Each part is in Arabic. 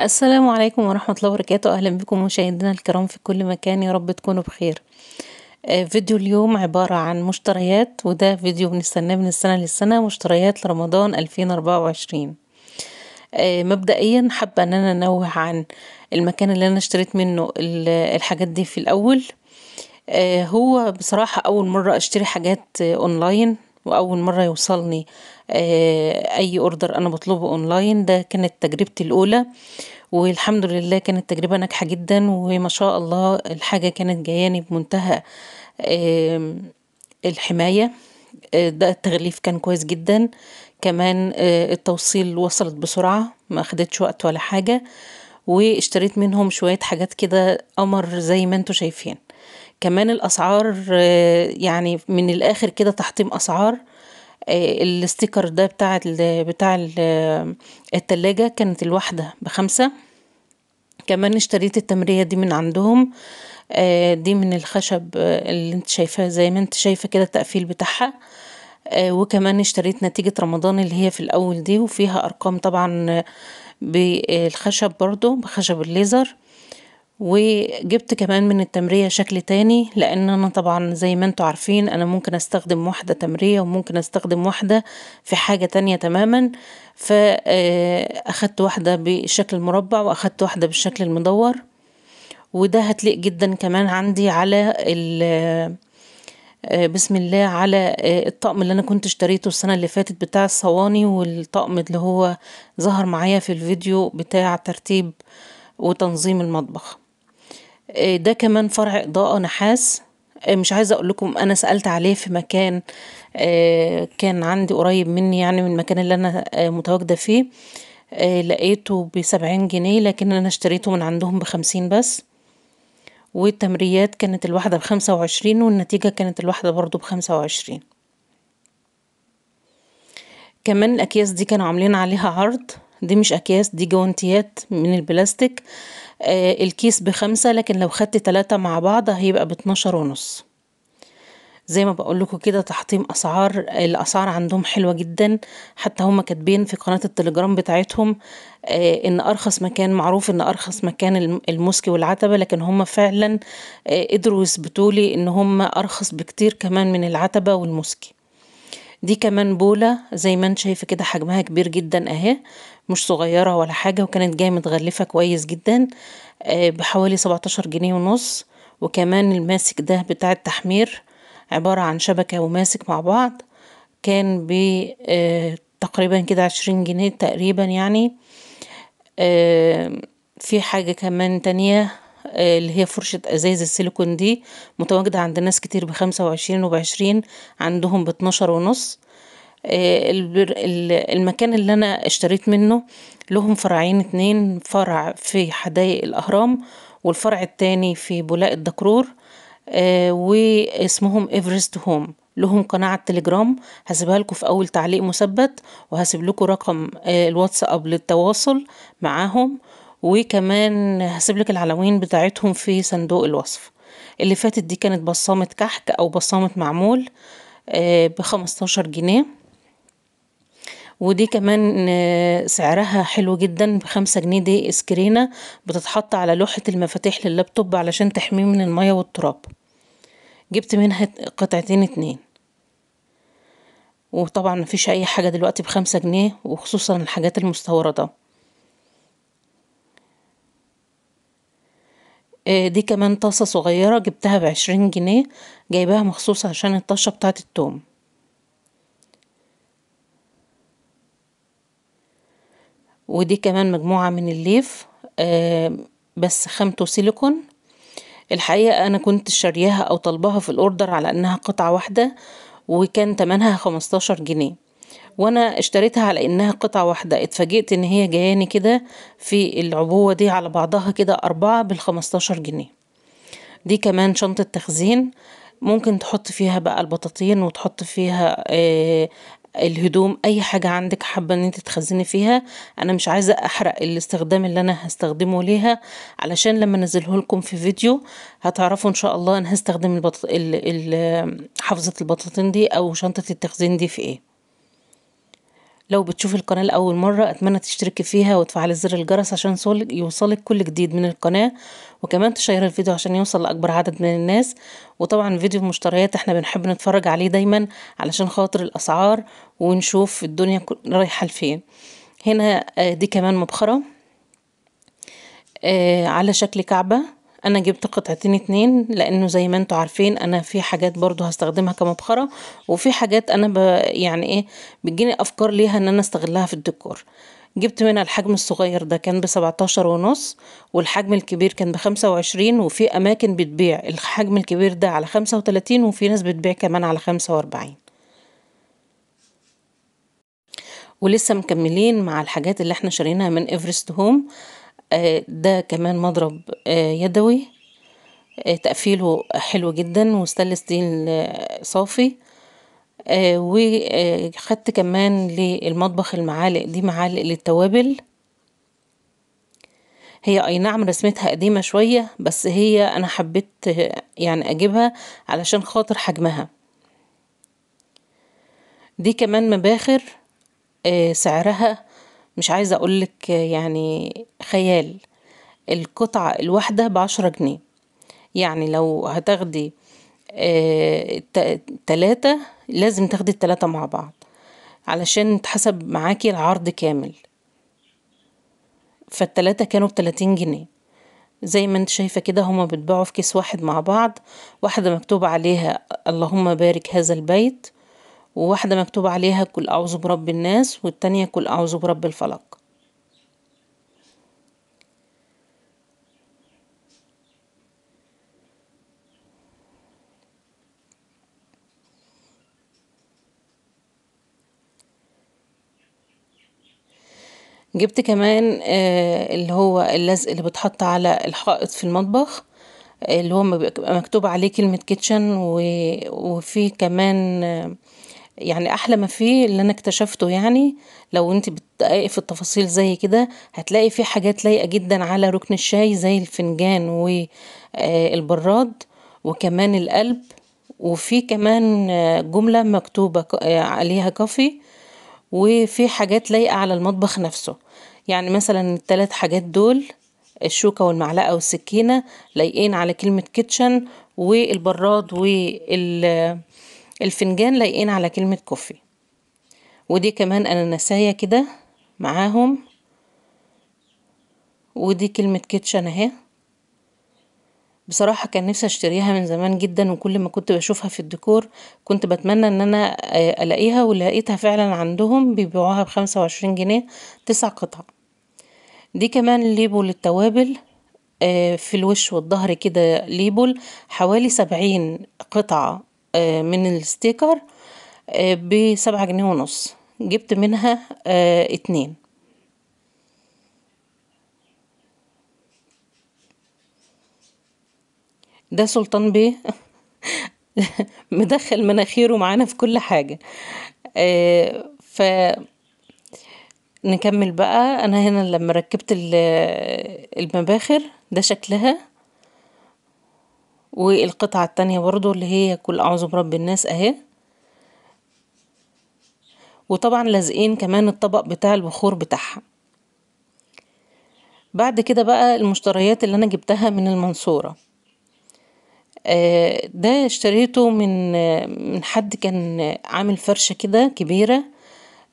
السلام عليكم ورحمة الله وبركاته أهلا بكم مشاهدينا الكرام في كل مكان يا رب تكونوا بخير آه، فيديو اليوم عبارة عن مشتريات وده فيديو بنستناه من السنة للسنة مشتريات لرمضان 2024 آه، مبدئيا حابة ان انا انوه عن المكان اللي انا اشتريت منه الحاجات دي في الاول آه، هو بصراحة اول مرة اشتري حاجات اونلاين وأول مرة يوصلني آه، أي أوردر أنا بطلبه أونلاين ده كانت تجربتي الأولى والحمد لله كانت تجربة ناجحة جدا وما شاء الله الحاجة كانت جاياني بمنتهى الحماية آه، ده التغليف كان كويس جدا كمان آه، التوصيل وصلت بسرعة ما خدتش وقت ولا حاجة واشتريت منهم شوية حاجات كده قمر زي ما انتوا شايفين كمان الأسعار يعني من الآخر كده تحطيم أسعار آه، الاستيكر ده بتاع بتاع التلاجة كانت الواحدة بخمسة كمان اشتريت التمرية دي من عندهم آه، دي من الخشب آه، اللي انت شايفاه زي ما انت شايفة كده التقفيل بتاعها وكمان اشتريت نتيجة رمضان اللي هي في الأول دي وفيها أرقام طبعا بالخشب برضو بخشب الليزر وجبت كمان من التمرية شكل تاني لان انا طبعا زي ما انتوا عارفين انا ممكن استخدم واحدة تمرية وممكن استخدم واحدة في حاجة تانية تماما فاخدت آه، واحدة بشكل مربع واخدت واحدة بالشكل المدور وده هتليق جدا كمان عندي على ال آه، بسم الله على آه، الطقم اللي انا كنت اشتريته السنة اللي فاتت بتاع الصواني والطقم اللي هو ظهر معايا في الفيديو بتاع ترتيب وتنظيم المطبخ آه، ده كمان فرع إضاءة نحاس آه، مش عايزة اقول لكم انا سألت عليه في مكان آه، كان عندي قريب مني يعني من المكان اللي انا متواجدة فيه لقيته بسبعين جنيه لكن انا اشتريته من عندهم بخمسين بس والتمريات كانت الواحدة بخمسة وعشرين والنتيجة كانت الواحدة برضو بخمسة وعشرين كمان الاكياس دي كانوا عاملين عليها عرض دي مش اكياس دي جوانتيات من البلاستيك آه، الكيس بخمسة لكن لو خدت تلاتة مع بعض هيبقى باتناشر ونص زي ما بقولكوا كده تحطيم اسعار الاسعار عندهم حلوة جدا حتى هما كاتبين في قناة التليجرام بتاعتهم آه، ان ارخص مكان معروف ان ارخص مكان الموسكي والعتبة لكن هما فعلا آه، قدروا يثبتولي ان هما ارخص بكتير كمان من العتبة والموسكي دي كمان بولة زي ما انت شايفة كده حجمها كبير جدا اهي مش صغيرة ولا حاجة وكانت جاية متغلفة كويس جدا آه، بحوالي سبعتاشر جنيه ونص وكمان الماسك ده بتاع التحمير عبارة عن شبكة وماسك مع بعض كان ب آه، تقريبا كده عشرين جنيه تقريبا يعني آه، في حاجة كمان تانية اللي هي فرشة أزايز السيليكون دي متواجدة عند ناس كتير بخمسة وعشرين وبعشرين عندهم باتناشر ونص آه، المكان اللي انا اشتريت منه لهم فرعين اتنين فرع في حدائق الاهرام والفرع التاني في بولاق الدكرور آه، واسمهم ايفرست هوم لهم قناة على التليجرام هسيبها لكم في أول تعليق مثبت وهسيب لكم رقم آه، الواتس أب للتواصل معاهم وكمان هسيب لك العناوين بتاعتهم في صندوق الوصف اللي فاتت دي كانت بصامة كحك أو بصامة معمول بخمستاشر جنيه ودي كمان آه، سعرها حلو جدا بخمسة جنيه دي اسكرينة بتتحط على لوحة المفاتيح لللابتوب علشان تحميه من المية والتراب جبت منها قطعتين اتنين وطبعا مفيش اي حاجة دلوقتي بخمسة جنيه وخصوصا الحاجات المستوردة آه، دي كمان طاسة صغيرة جبتها بعشرين جنيه جايباها مخصوص عشان الطاسة بتاعت التوم ودي كمان مجموعة من الليف آه، بس خامته سيليكون الحقيقة أنا كنت شارياها أو طالباها في الأوردر على إنها قطعة واحدة وكان تمنها خمستاشر جنيه وأنا اشتريتها على إنها قطعة واحدة اتفاجئت إن هي جاياني كده في العبوة دي على بعضها كده أربعة بالخمستاشر جنيه دي كمان شنطة تخزين ممكن تحط فيها بقى البطاطين وتحط فيها آه، الهدوم اي حاجة عندك حابة ان انت تخزني فيها انا مش عايزة احرق الاستخدام اللي انا هستخدمه ليها علشان لما نزله لكم في فيديو هتعرفوا ان شاء الله انا هستخدم البط... حافظة البطاطين دي او شنطة التخزين دي في ايه لو بتشوف القناة لأول مرة أتمنى تشترك فيها وتفعل زر الجرس عشان يوصلك كل جديد من القناة وكمان تشير الفيديو عشان يوصل لأكبر عدد من الناس وطبعا فيديو المشتريات احنا بنحب نتفرج عليه دايما علشان خاطر الأسعار ونشوف الدنيا رايحة لفين هنا آه، دي كمان مبخرة آه، على شكل كعبة انا جبت قطعتين اتنين لانه زي ما انتوا عارفين انا في حاجات برضو هستخدمها كمبخرة وفي حاجات انا ب... يعني ايه بتجيني افكار ليها ان انا استغلها في الديكور جبت منها الحجم الصغير ده كان بسبعتاشر ونص والحجم الكبير كان بخمسة وعشرين وفي أماكن بتبيع الحجم الكبير ده على خمسة وتلاتين وفي ناس بتبيع كمان على خمسة وأربعين ولسه مكملين مع الحاجات اللي احنا شارينها من ايفرست هوم آه، ده كمان مضرب آه، يدوي آه، تقفيله حلو جدا وستانلس ستيل صافي وخدت كمان للمطبخ المعالق دي معالق للتوابل هي اي نعم رسمتها قديمة شوية بس هي انا حبيت يعني اجيبها علشان خاطر حجمها دي كمان مباخر سعرها مش عايزة اقولك يعني خيال، القطعة الواحدة بعشرة جنيه، يعني لو هتاخدي آه، تلاتة لازم تاخدي التلاتة مع بعض، علشان يتحسب معاكي العرض كامل، فالتلاتة كانوا بتلاتين جنيه، زي ما انت شايفة كده هما بيتباعوا في كيس واحد مع بعض، واحدة مكتوب عليها اللهم بارك هذا البيت وواحدة مكتوب عليها كل أعوذ برب الناس والتانية كل أعوذ برب الفلق جبت كمان آه، اللي هو اللزق اللي بتحط على الحائط في المطبخ اللي هو مكتوب عليه كلمة كيتشن وفي كمان آه، يعني احلى ما فيه اللي انا اكتشفته يعني لو انت بتدققي في التفاصيل زي كده هتلاقي فيه حاجات لايقه جدا على ركن الشاي زي الفنجان والبراد آه، وكمان القلب وفي كمان آه، جمله مكتوبه آه، عليها كافي وفي حاجات لايقه على المطبخ نفسه يعني مثلا الثلاث حاجات دول الشوكة والمعلقة والسكينة لايقين على كلمة كيتشن والبراد وال الفنجان لايقين على كلمة كوفي ودي كمان أناناسية كده معاهم ودي كلمة كيتشن اهي بصراحة كان نفسي اشتريها من زمان جدا وكل ما كنت بشوفها في الديكور كنت بتمنى ان انا آه، الاقيها ولقيتها فعلا عندهم بيبيعوها بخمسة وعشرين جنيه تسع قطع دي كمان ليبل التوابل آه، في الوش والظهر كده ليبل حوالي سبعين قطعة آه، من الستيكر آه، بسبعة جنيه ونص جبت منها آه، اتنين ده سلطان بيه مدخل مناخيره معانا في كل حاجة ف نكمل بقى انا هنا لما ركبت المباخر ده شكلها والقطعة التانية برضو اللي هي كل أعوذ برب الناس أهي وطبعا لازقين كمان الطبق بتاع البخور بتاعها بعد كده بقى المشتريات اللي أنا جبتها من المنصورة آه، ده اشتريته من من حد كان عامل فرشة كده كبيرة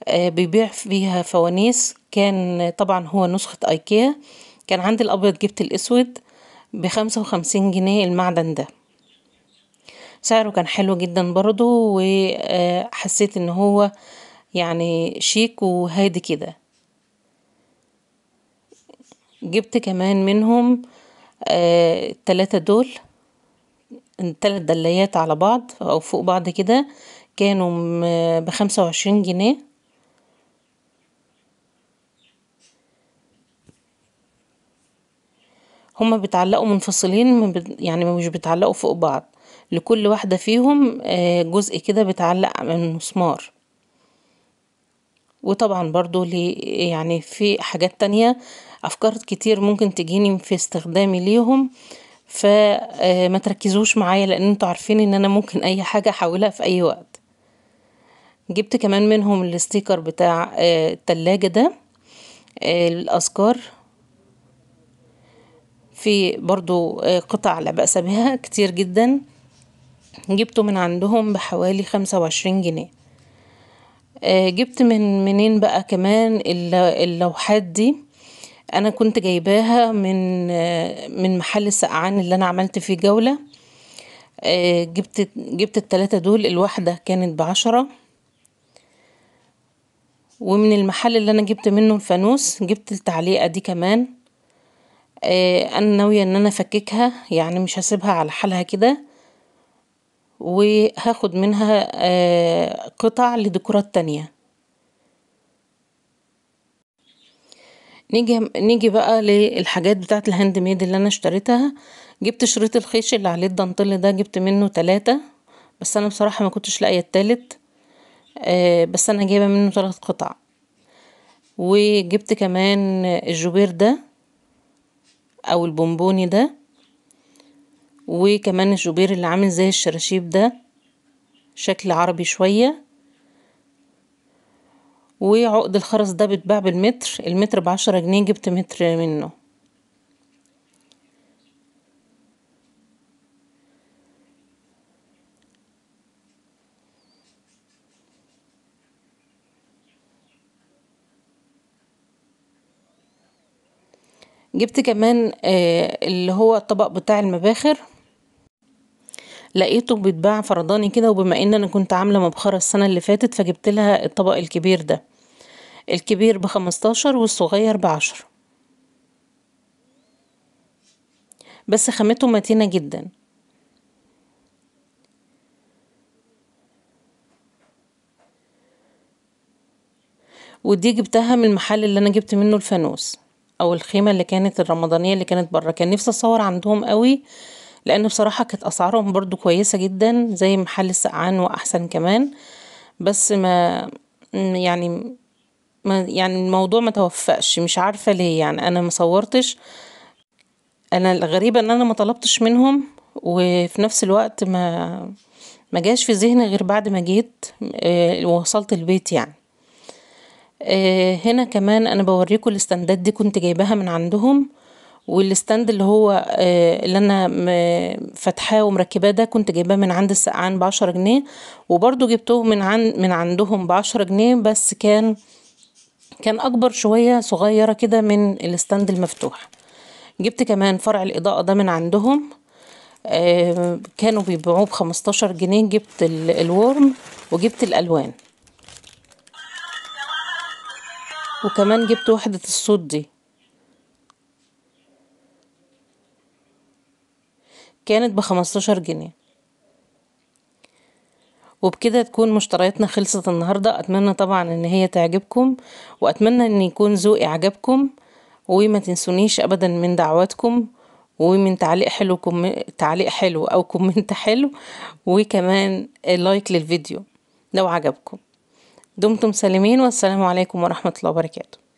آه، بيبيع فيها فوانيس كان طبعا هو نسخة ايكيا كان عندي الابيض جبت الاسود بخمسة وخمسين جنيه المعدن ده سعره كان حلو جدا برضو وحسيت ان هو يعني شيك وهادي كده جبت كمان منهم التلاتة دول التلات دليات على بعض او فوق بعض كده كانوا بخمسة وعشرين جنيه هما بيتعلقوا منفصلين يعني مش بيتعلقوا فوق بعض لكل واحدة فيهم آه، جزء كده بيتعلق من مسمار وطبعا برضو لي يعني في حاجات تانية أفكار كتير ممكن تجيني في استخدامي ليهم فما آه، تركزوش معايا لأن انتوا عارفين ان أنا ممكن أي حاجة أحولها في أي وقت جبت كمان منهم الستيكر بتاع آه، التلاجة ده الأذكار في برضو آه، قطع لا بأس بها كتير جدا جبته من عندهم بحوالي خمسة وعشرين جنيه آه، جبت من منين بقى كمان اللوحات دي انا كنت جايباها من آه، من محل السقعان اللي انا عملت فيه جولة جبت جبت التلاتة دول الواحدة كانت بعشرة ومن المحل اللي انا جبت منه الفانوس جبت التعليقة دي كمان آه، انا ناوية ان انا افككها يعني مش هسيبها على حالها كده وهاخد منها آه، قطع لديكورات تانية نيجي نيجي بقى للحاجات بتاعت الهاند ميد اللي انا اشتريتها جبت شريط الخيش اللي عليه الدنطل ده جبت منه تلاتة بس انا بصراحة ما كنتش لاقية التالت آه، بس انا جايبة منه تلات قطع وجبت كمان الجوبير ده او البونبوني ده وكمان الجبير اللي عامل زي الشراشيب ده شكل عربي شوية وعقد الخرز ده بتباع بالمتر المتر بعشرة جنيه جبت متر منه جبت كمان آه، اللي هو الطبق بتاع المباخر لقيته بيتباع فرداني كده وبما ان انا كنت عامله مبخره السنه اللي فاتت فجبت لها الطبق الكبير ده الكبير بخمستاشر والصغير بعشرة بس خامته متينه جدا ودي جبتها من المحل اللي انا جبت منه الفانوس او الخيمه اللي كانت الرمضانيه اللي كانت بره كان نفسي اتصور عندهم قوي لان بصراحه كانت اسعارهم برضو كويسه جدا زي محل السقعان واحسن كمان بس ما يعني ما يعني الموضوع ما توفقش مش عارفه ليه يعني انا ما صورتش انا الغريبه ان انا ما طلبتش منهم وفي نفس الوقت ما ما جاش في ذهني غير بعد ما جيت آه، وصلت البيت يعني آه، هنا كمان انا بوريكم الاستندات دي كنت جايباها من عندهم والاستند اللي هو آه، اللي انا فاتحاه ومركباه ده كنت جايباه من عند السقعان بعشرة جنيه وبرده جبته من عند من عندهم بعشرة جنيه بس كان كان اكبر شوية صغيرة كده من الاستند المفتوح جبت كمان فرع الاضاءة ده من عندهم آه، كانوا بيبيعوه بخمستاشر جنيه جبت الورم وجبت الالوان وكمان جبت وحدة الصوت دي كانت بخمستاشر جنيه وبكده تكون مشترياتنا خلصت النهاردة أتمنى طبعا إن هي تعجبكم وأتمنى إن يكون ذوقي عجبكم وما تنسونيش أبدا من دعواتكم ومن تعليق حلو كم... تعليق حلو أو كومنت حلو وكمان لايك للفيديو لو عجبكم دمتم سالمين والسلام عليكم ورحمة الله وبركاته